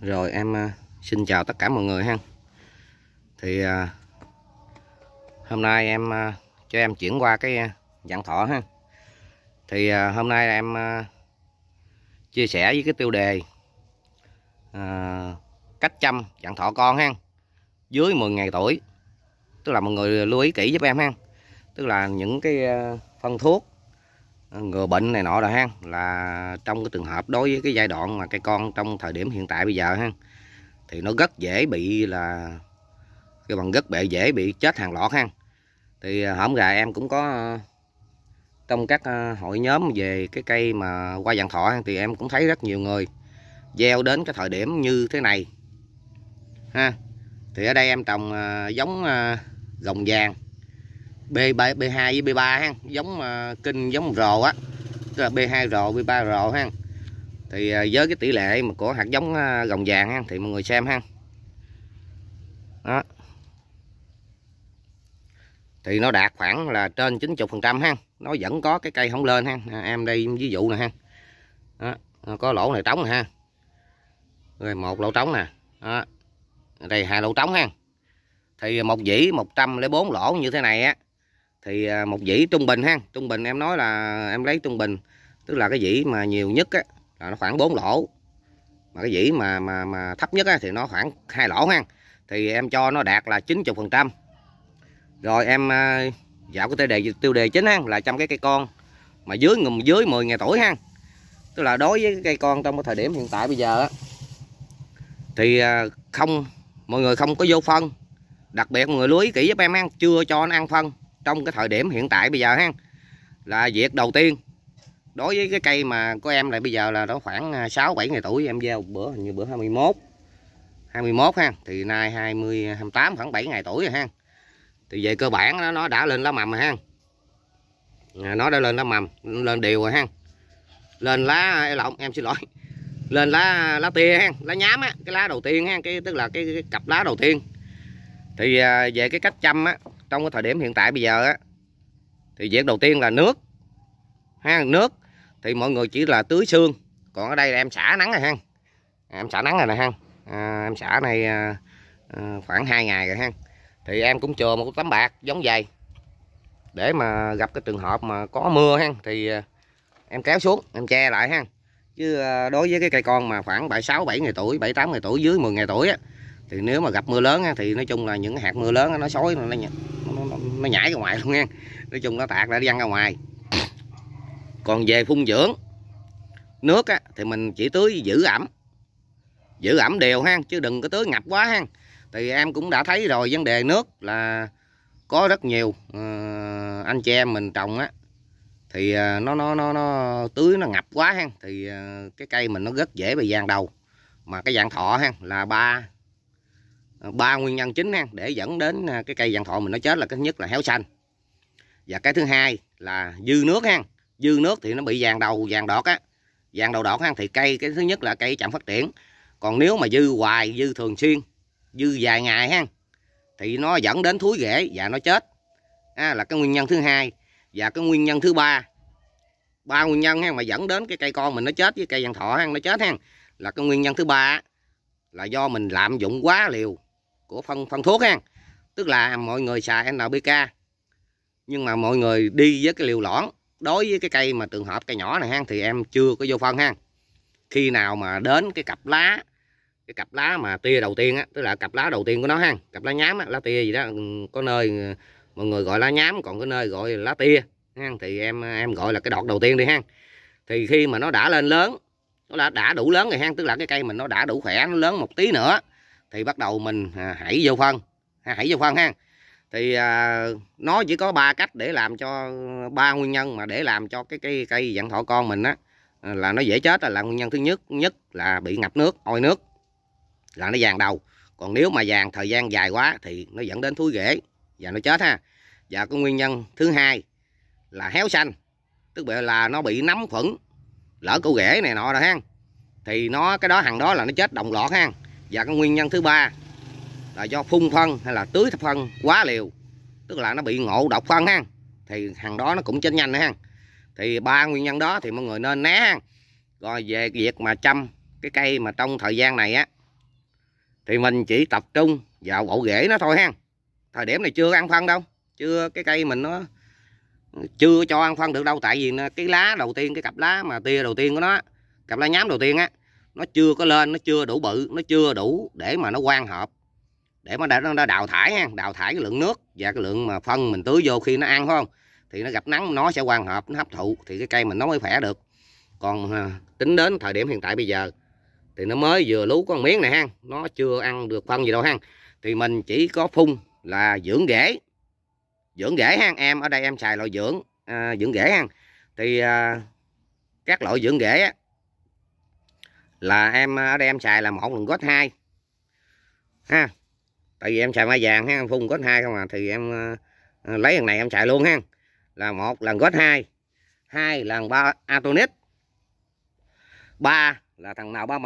rồi em à, xin chào tất cả mọi người ha thì à, hôm nay em à, cho em chuyển qua cái dạng thọ ha thì hôm nay em chia sẻ với cái tiêu đề cách chăm dạng thọ con ha dưới 10 ngày tuổi tức là mọi người lưu ý kỹ giúp em ha tức là những cái phân thuốc Ờ, ngừa bệnh này nọ rồi ha là trong cái trường hợp đối với cái giai đoạn mà cây con trong thời điểm hiện tại bây giờ ha thì nó rất dễ bị là cái bằng rất bệ dễ bị chết hàng loạt ha thì ờ, hổm gà em cũng có ờ, trong các hội nhóm về cái cây mà qua dạng thọ thì em cũng thấy rất nhiều người gieo đến cái thời điểm như thế này ha thì ở đây em trồng giống rồng vàng B7 B2 với B3 ha giống mà ờ, kinh giống rồ á tức là B2 rồ B3 rồ ha thì ờ, với cái tỷ lệ mà của hạt giống ờ, gồng vàng ha thì mọi người xem ha đó thì nó đạt khoảng là trên 90 phần trăm ha nó vẫn có cái cây không lên ha à, em đây ví dụ nè ha đó. có lỗ này trống nè ha rồi một lỗ trống nè đó. đây hai lỗ trống ha thì một dĩ 104 lỗ như thế này á thì à, một dĩ trung bình ha trung bình em nói là em lấy trung bình tức là cái dĩ mà nhiều nhất á, là nó khoảng 4 lỗ mà cái dĩ mà mà mà thấp nhất á, thì nó khoảng hai lỗ ha thì em cho nó đạt là 90 phần trăm rồi em dạo à, cái tiêu đề tiêu đề chính ha là chăm cái cây con mà dưới dưới 10 ngày tuổi ha tức là đối với cái cây con trong cái thời điểm hiện tại bây giờ á, thì à, không mọi người không có vô phân đặc biệt mọi người lưới kỹ giúp em ăn chưa cho nó ăn phân trong cái thời điểm hiện tại bây giờ ha là việc đầu tiên đối với cái cây mà của em lại bây giờ là nó khoảng 6 à, 7 ngày tuổi em gieo bữa hình như bữa 21 21 ha thì nay 20 28 khoảng 7 ngày tuổi rồi ha thì về cơ bản nó, nó đã lên lá mầm rồi ha à, nó đã lên lá mầm lên đều rồi ha lên lá lộn em xin lỗi lên lá lá tia ha lá nhám á cái lá đầu tiên ha cái tức là cái, cái cặp lá đầu tiên thì à, về cái cách chăm á trong cái thời điểm hiện tại bây giờ á thì việc đầu tiên là nước ha nước thì mọi người chỉ là tưới xương còn ở đây là em xả nắng rồi ha à, em xả nắng rồi nè ha à, em xả này à, à khoảng 2 ngày rồi ha thì em cũng chờ một tấm bạc giống vậy để mà gặp cái trường hợp mà có mưa ha thì à, em kéo xuống em che lại ha chứ đối với cái cây con mà khoảng 76 7 ngày tuổi 7 8 ngày tuổi dưới 10 ngày tuổi á thì nếu mà gặp mưa lớn thì nói chung là những hạt mưa lớn nó xối nó, nó, nó, nhảy ra ngoài luôn nha nói chung nó tạt ra đi ăn ra ngoài còn về phun dưỡng nước thì mình chỉ tưới giữ ẩm giữ ẩm đều ha chứ đừng có tưới ngập quá ha thì em cũng đã thấy rồi vấn đề nước là có rất nhiều à, anh chị em mình trồng á thì ờ, nó nó nó nó tưới nó ngập quá ha thì ờ, cái cây mình nó rất dễ bị vàng đầu mà cái dạng thọ ha là ba Ờ, ba nguyên nhân chính ha, để dẫn đến à, cái cây vàng thọ mình nó chết là cái nhất là héo xanh và cái thứ hai là dư nước ha dư nước thì nó bị vàng đầu vàng đọt á vàng đầu đọt ha thì cây cái thứ nhất là cây chậm phát triển còn nếu mà dư hoài dư thường xuyên dư vài ngày ha thì nó dẫn đến thúi rễ và nó chết à, là cái nguyên nhân thứ hai và cái nguyên nhân thứ ba ba nguyên nhân ha mà dẫn đến cái cây con mình nó chết với cây vàng thọ ha nó chết ha là cái nguyên nhân thứ ba là do mình lạm dụng quá liều của phân phân thuốc ha tức là mọi người xài NPK nhưng mà mọi người đi với cái liều lõn đối với cái cây mà trường hợp cây nhỏ này ha thì em chưa có vô phân ha khi nào mà đến cái cặp lá cái cặp lá mà tia đầu tiên á tức là cặp lá đầu tiên của nó ha cặp lá nhám á, lá tia gì đó ừ, có nơi ừ, mọi người gọi lá nhám còn có nơi gọi lá tia ha thì em em gọi là cái đọt đầu tiên đi ha thì khi mà nó đã lên lớn nó đã, đã đủ lớn rồi ha tức là cái cây mình nó đã đủ khỏe nó lớn một tí nữa thì bắt đầu mình à, hãy vô phân à, hãy vô phân ha thì à, nó chỉ có ba cách để làm cho ba nguyên nhân mà để làm cho cái cây cây dặn thọ con mình á à, là nó dễ chết là nguyên nhân thứ nhất nhất là bị ngập nước ôi nước là nó vàng đầu còn nếu mà vàng thời gian dài quá thì nó dẫn đến thúi rễ và nó chết ha và cái nguyên nhân thứ hai là héo xanh tức là nó bị nấm khuẩn lỡ củ rễ này nọ rồi ha thì nó cái đó hàng đó là nó chết đồng loạt ha và cái nguyên nhân thứ ba là do phun phân hay là tưới phân quá liều tức là nó bị ngộ độc phân ha thì hàng đó nó cũng chết nhanh nữa ha thì ba nguyên nhân đó thì mọi người nên né ha rồi về việc mà chăm cái cây mà trong thời gian này á thì mình chỉ tập trung vào bộ rễ nó thôi ha thời điểm này chưa ăn phân đâu chưa cái cây mình nó chưa cho ăn phân được đâu tại vì cái lá đầu tiên cái cặp lá mà tia đầu tiên của nó cặp lá nhám đầu tiên á nó chưa có lên nó chưa đủ bự nó chưa đủ để mà nó quan hợp để mà nó đào thải nha đào thải cái lượng nước và cái lượng mà phân mình tưới vô khi nó ăn phải không thì nó gặp nắng nó sẽ quan hợp nó hấp thụ thì cái cây mình nó mới khỏe được còn à, tính đến thời điểm hiện tại bây giờ thì nó mới vừa lú con miếng này ha nó chưa ăn được phân gì đâu ha thì mình chỉ có phun là dưỡng rễ dưỡng rễ ha em ở đây em xài loại dưỡng à, dưỡng rễ ha thì à, các loại dưỡng rễ á, là em ở à, đây em xài là một lần gót hai ha tại vì em xài mai vàng ha em phun gót hai không à thì em à, à, lấy thằng này em xài luôn ha là một lần gót hai hai lần ba atonit, ba là thằng nào ba m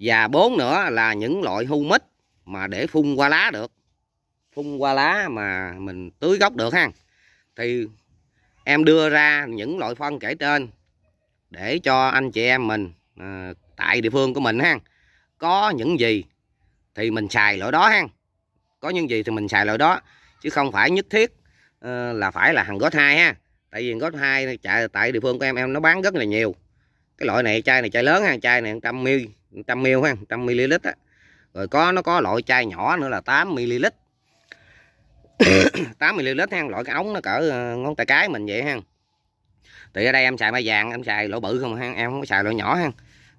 và bốn nữa là những loại hu mít mà để phun qua lá được phun qua lá mà mình tưới gốc được ha thì em đưa ra những loại phân kể trên để cho anh chị em mình à, tại địa phương của mình ha có những gì thì mình xài loại đó ha có những gì thì mình xài loại đó chứ không phải nhất thiết à, là phải là hàng gót hai ha tại vì gót hai chạy tại địa phương của em em nó bán rất là nhiều cái loại này chai này chai lớn ha chai này 100 ml 100 ml ha 100 ml á rồi có nó có loại chai nhỏ nữa là 8 ml 8 ml ha loại cái ống nó cỡ ờ, ngón tay cái mình vậy ha thì ở đây em xài mai vàng em xài lỗ bự không ha em không có xài lỗ nhỏ ha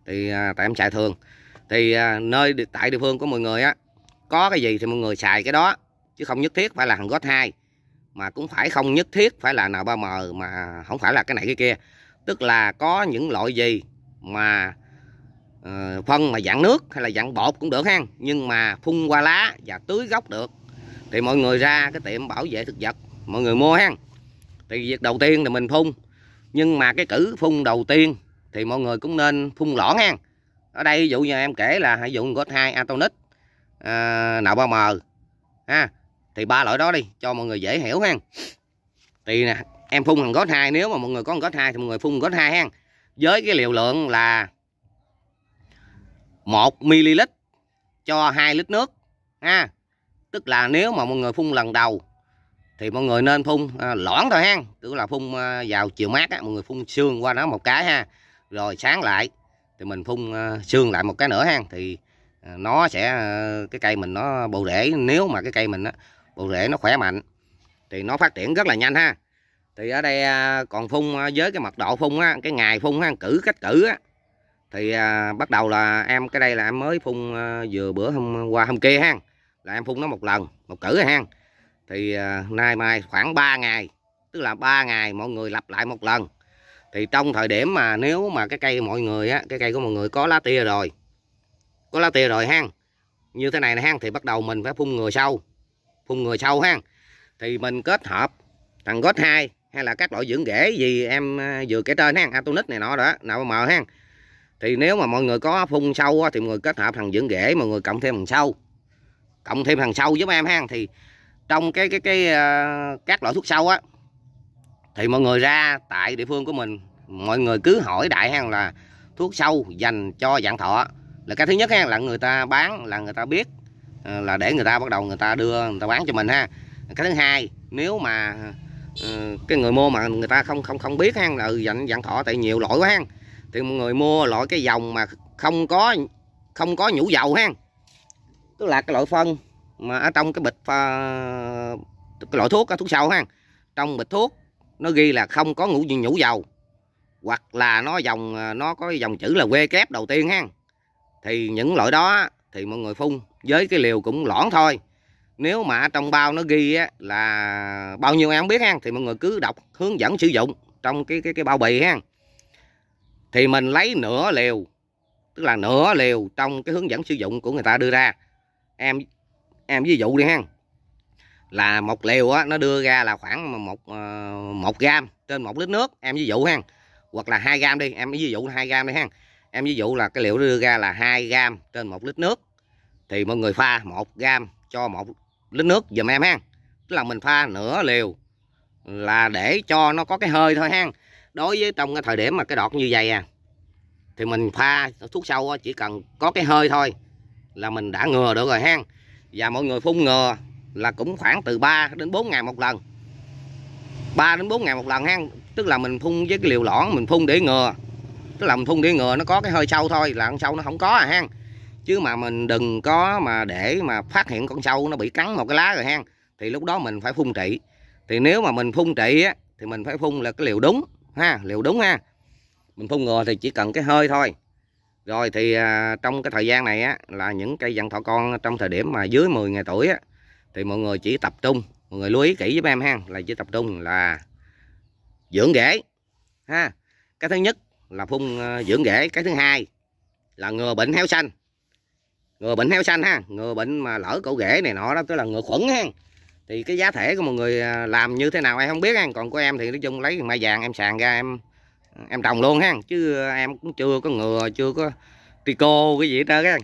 thì à, tại em xài thường thì à, nơi tại địa phương của mọi người á có cái gì thì mọi người xài cái đó chứ không nhất thiết phải là hàng gót hai mà cũng phải không nhất thiết phải là nào ba m mà không phải là cái này cái kia tức là có những loại gì mà uh, phân mà dạng nước hay là dạng bột cũng được ha nhưng mà phun qua lá và tưới gốc được thì mọi người ra cái tiệm bảo vệ thực vật mọi người mua ha thì việc đầu tiên là mình phun nhưng mà cái cử phun đầu tiên thì mọi người cũng nên phun lõn ha ở đây ví dụ như em kể là hãy dụ gót hai atonic à, nạo ba mờ ha thì ba loại đó đi cho mọi người dễ hiểu ha thì nè em phun thằng gót hai nếu mà mọi người có gót hai thì mọi người phun gót hai ha với cái liều lượng là 1 ml cho 2 lít nước ha tức là nếu mà mọi người phun lần đầu thì mọi người nên phun à, loãng thôi ha tức là phun à, vào chiều mát á, mọi người phun sương qua nó một cái ha rồi sáng lại thì mình phun à, xương lại một cái nữa ha thì à, nó sẽ à, cái cây mình nó bộ rễ nếu mà cái cây mình á, bộ rễ nó khỏe mạnh thì nó phát triển rất là nhanh ha thì ở đây à, còn phun à, với cái mật độ phun á, cái ngày phun ha cử cách cử á, thì à, bắt đầu là em cái đây là em mới phun à, vừa bữa hôm qua hôm kia ha là em phun nó một lần một cử ha thì à, nay mai khoảng 3 ngày tức là 3 ngày mọi người lặp lại một lần thì trong thời điểm mà nếu mà cái cây mọi người á cái cây của mọi người có lá tia rồi có lá tia rồi hang như thế này nè hang thì bắt đầu mình phải phun người sâu phun người sâu hang thì mình kết hợp thằng gót hai hay là các loại dưỡng rễ gì em à, vừa kể trên hang atonic này nọ đó nào mà mờ hang thì nếu mà mọi người có phun sâu thì mọi người kết hợp thằng dưỡng rễ mọi người cộng thêm thằng sâu cộng thêm thằng sâu giúp em hang thì trong cái cái cái ờ, các loại thuốc sâu á thì mọi người ra tại địa phương của mình mọi người cứ hỏi đại hang là thuốc sâu dành cho dạng thọ là cái thứ nhất ha là người ta bán là người ta biết ờ, là để người ta bắt đầu người ta đưa người ta bán cho mình ha cái thứ hai nếu mà ờ, cái người mua mà người ta không không không biết ha là ừ, dạng dạng thọ tại nhiều loại quá ha thì mọi người mua loại cái dòng mà không có không có nhũ dầu ha tức là cái loại phân mà ở trong cái bịch uh, cái loại thuốc à, thuốc sâu ha trong bịch thuốc nó ghi là không có ngũ nhũ dầu hoặc là nó dòng à, nó có dòng chữ là quê kép đầu tiên ha thì những loại đó thì mọi người phun với cái liều cũng lõn thôi nếu mà trong bao nó ghi á, là bao nhiêu em không biết ha thì mọi người cứ đọc hướng dẫn sử dụng trong cái cái cái bao bì ha thì mình lấy nửa liều tức là nửa liều trong cái hướng dẫn sử dụng của người ta đưa ra em em ví dụ đi ha là một liều á, nó đưa ra là khoảng một ờ, một gram trên một lít nước em ví dụ ha hoặc là hai gram đi em ví dụ hai gram đi ha em ví dụ là cái liệu đưa ra là hai gram trên một lít nước thì mọi người pha một gram cho một lít nước dùm em ha tức là mình pha nửa liều là để cho nó có cái hơi thôi ha đối với trong cái thời điểm mà cái đọt như vậy à thì mình pha thuốc sâu chỉ cần có cái hơi thôi là mình đã ngừa được rồi ha và mọi người phun ngừa là cũng khoảng từ 3 đến 4 ngày một lần 3 đến 4 ngày một lần ha tức là mình phun với cái liều lõn mình phun để ngừa tức là mình phun để ngừa nó có cái hơi sâu thôi là con sâu nó không có à ha chứ mà mình đừng có mà để mà phát hiện con sâu nó bị cắn một cái lá rồi ha thì lúc đó mình phải phun trị thì nếu mà mình phun trị á thì mình phải phun là cái liều đúng ha liều đúng ha mình phun ngừa thì chỉ cần cái hơi thôi rồi thì à, trong cái thời gian này á là những cây dặn thọ con trong thời điểm mà dưới 10 ngày tuổi á thì mọi người chỉ tập trung mọi người lưu ý kỹ giúp em ha là chỉ tập trung là dưỡng rễ ha cái thứ nhất là phun ờ, dưỡng rễ cái thứ hai là ngừa bệnh heo xanh ngừa bệnh heo xanh ha ngừa bệnh mà lỡ cổ rễ này nọ đó tức là ngừa khuẩn ha thì cái giá thể của mọi người à, làm như thế nào em không biết ha còn của em thì nói chung lấy mai vàng em sàn ra em em trồng luôn ha chứ em cũng chưa có ngừa chưa có tico cái gì hết trơn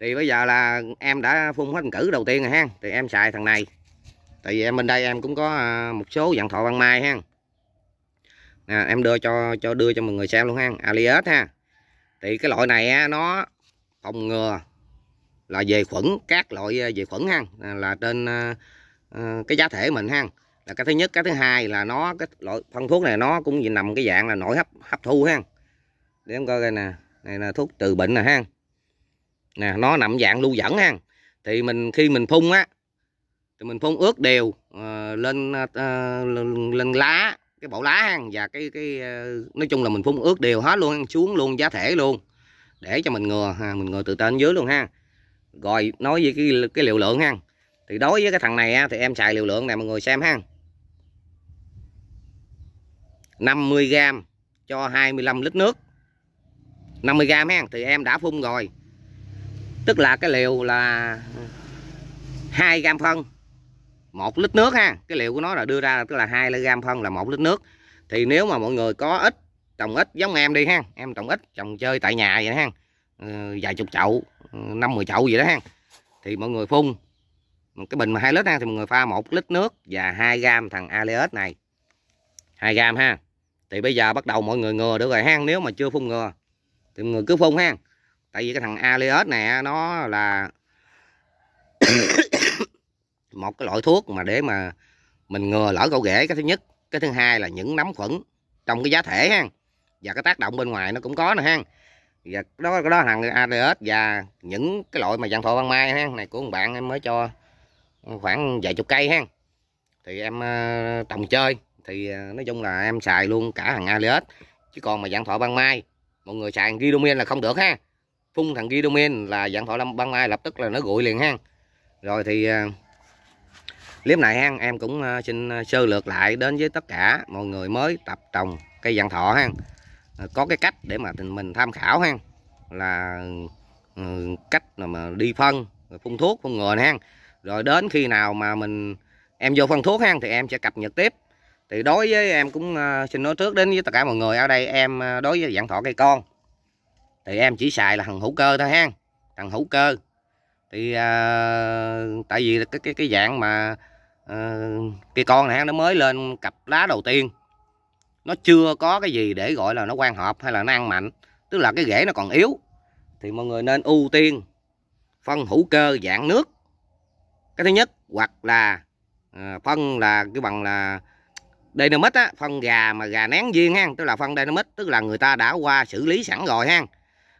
thì bây giờ là em đã phun hết cử đầu tiên rồi ha thì em xài thằng này tại vì em bên đây em cũng có à, một số dạng thọ văn mai ha nè, em đưa cho cho đưa cho mọi người xem luôn ha alias ha thì cái loại này nó phòng ngừa là về khuẩn các loại à, về khuẩn ha là trên à, cái giá thể mình ha là cái thứ nhất cái thứ hai là nó cái loại phân thuốc này nó cũng gì nằm cái dạng là nổi hấp hấp thu ha để em coi đây nè này là thuốc trừ bệnh nè ha nè nó nằm dạng lưu dẫn ha thì mình khi mình phun á thì mình phun ướt đều uh, lên uh, lên, lên lá cái bộ lá ha và cái cái uh, nói chung là mình phun ướt đều hết luôn xuống luôn giá thể luôn để cho mình ngừa ha mình ngừa từ trên dưới luôn ha rồi nói với cái cái liều lượng ha thì đối với cái thằng này thì em xài liều lượng này mọi người xem ha 50g cho 25 lít nước 50g ha, thì em đã phun rồi tức là cái liều là 2 gam phân 1 lít nước ha cái liều của nó là đưa ra tức là 2 gam phân là 1 lít nước thì nếu mà mọi người có ít trồng ít giống em đi ha em trồng ít trồng chơi tại nhà vậy ha ừ, vài chục chậu năm mười chậu vậy đó ha thì mọi người phun cái bình mà hai lít ha thì mọi người pha 1 lít nước và 2 gam thằng ALS này 2 gam ha thì bây giờ bắt đầu mọi người ngừa được rồi hang nếu mà chưa phun ngừa thì người cứ phun hang tại vì cái thằng alias này nó là một cái loại thuốc mà để mà mình ngừa lỡ cậu rễ cái thứ nhất cái thứ hai là những nấm khuẩn trong cái giá thể ha và cái tác động bên ngoài nó cũng có nè ha và đó đó thằng ADS và những cái loại mà dạng thọ văn mai ha này của một bạn em mới cho khoảng vài chục cây ha thì em ờ, trồng chơi thì ờ, nói chung là em xài luôn cả hàng AliEx chứ còn mà dạng thọ ban mai mọi người xài thằng Gidomin là không được ha phun thằng Gidomin là dạng thọ ban mai lập tức là nó gụi liền ha rồi thì ờ, clip này ha em cũng ờ, xin sơ lược lại đến với tất cả mọi người mới tập trồng cây dạng thọ ha có cái cách để mà mình tham khảo ha là ừ, cách mà đi phân phun thuốc phun ngừa ha rồi đến khi nào mà mình em vô phân thuốc ha thì em sẽ cập nhật tiếp thì đối với em cũng ờ, xin nói trước đến với tất cả mọi người ở đây em ờ, đối với dạng thọ cây con thì em chỉ xài là thằng hữu cơ thôi ha thằng hữu cơ thì à, tại vì cái cái cái dạng mà à, cây con này nó mới lên cặp lá đầu tiên nó chưa có cái gì để gọi là nó quan hợp hay là nó ăn mạnh tức là cái rễ nó còn yếu thì mọi người nên ưu tiên phân hữu cơ dạng nước cái thứ nhất hoặc là à, phân là cái bằng là dynamic á phân gà mà gà nén viên ha tức là phân dynamic tức là người ta đã qua xử lý sẵn rồi ha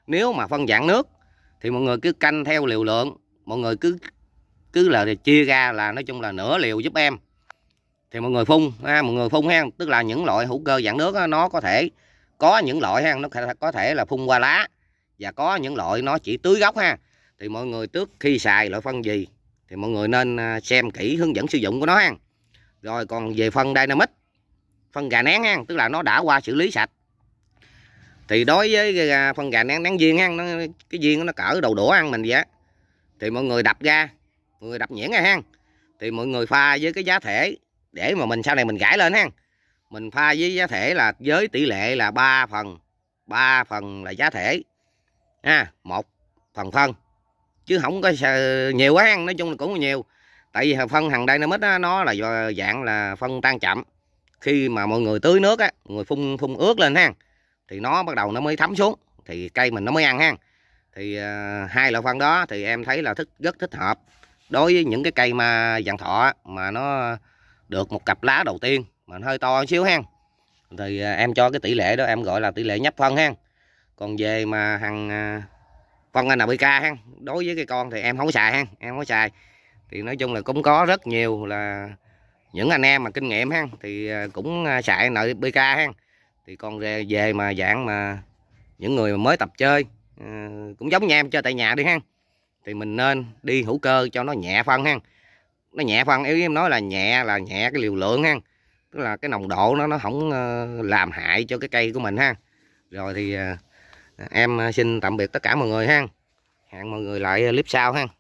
nếu mà phân dạng nước thì mọi người cứ canh theo liều lượng mọi người cứ cứ là chia ra là nói chung là nửa liều giúp em thì mọi người phun ha mọi người phun ha tức là những loại hữu cơ dạng nước á, nó có thể có những loại ha nó có thể là phun qua lá và có những loại nó chỉ tưới gốc ha thì mọi người trước khi xài loại phân gì thì mọi người nên à, xem kỹ hướng dẫn sử dụng của nó ha rồi còn về phân dynamic phân gà nén ha, tức là nó đã qua xử lý sạch thì đối với à, phân gà nén nén viên ha, nó, cái viên nó cỡ đầu đũa ăn mình vậy thì mọi người đập ra mọi người đập nhuyễn ra ha thì mọi người pha với cái giá thể để mà mình sau này mình gãi lên ha mình pha với giá thể là với tỷ lệ là 3 phần 3 phần là giá thể ha à, một phần phân chứ không có nhiều quá ha nói chung là cũng nhiều tại vì phân hàng đây nó mít nó là dạng là phân tan chậm khi mà mọi người tưới nước á người phun phun ướt lên ha thì nó bắt đầu nó mới thấm xuống thì cây mình nó mới ăn ha thì à, hai loại phân đó thì em thấy là thích rất thích hợp đối với những cái cây mà dạng thọ mà nó được một cặp lá đầu tiên mà nó hơi to xíu ha thì à, em cho cái tỷ lệ đó em gọi là tỷ lệ nhấp phân ha còn về mà hàng à, phân ca ha đối với cái con thì em không có xài ha em không có xài thì nói chung là cũng có rất nhiều là những anh em mà kinh nghiệm ha thì ờ, cũng ờ, xài nội bk ha thì còn về, về mà dạng mà những người mới tập chơi ờ, cũng giống như em chơi tại nhà đi ha thì mình nên đi hữu cơ cho nó nhẹ phân ha nó nhẹ phân yếu em nói là nhẹ là nhẹ cái liều lượng ha tức là cái nồng độ nó nó không làm hại cho cái cây của mình ha rồi thì em xin tạm biệt tất cả mọi người ha hẹn mọi người lại clip sau ha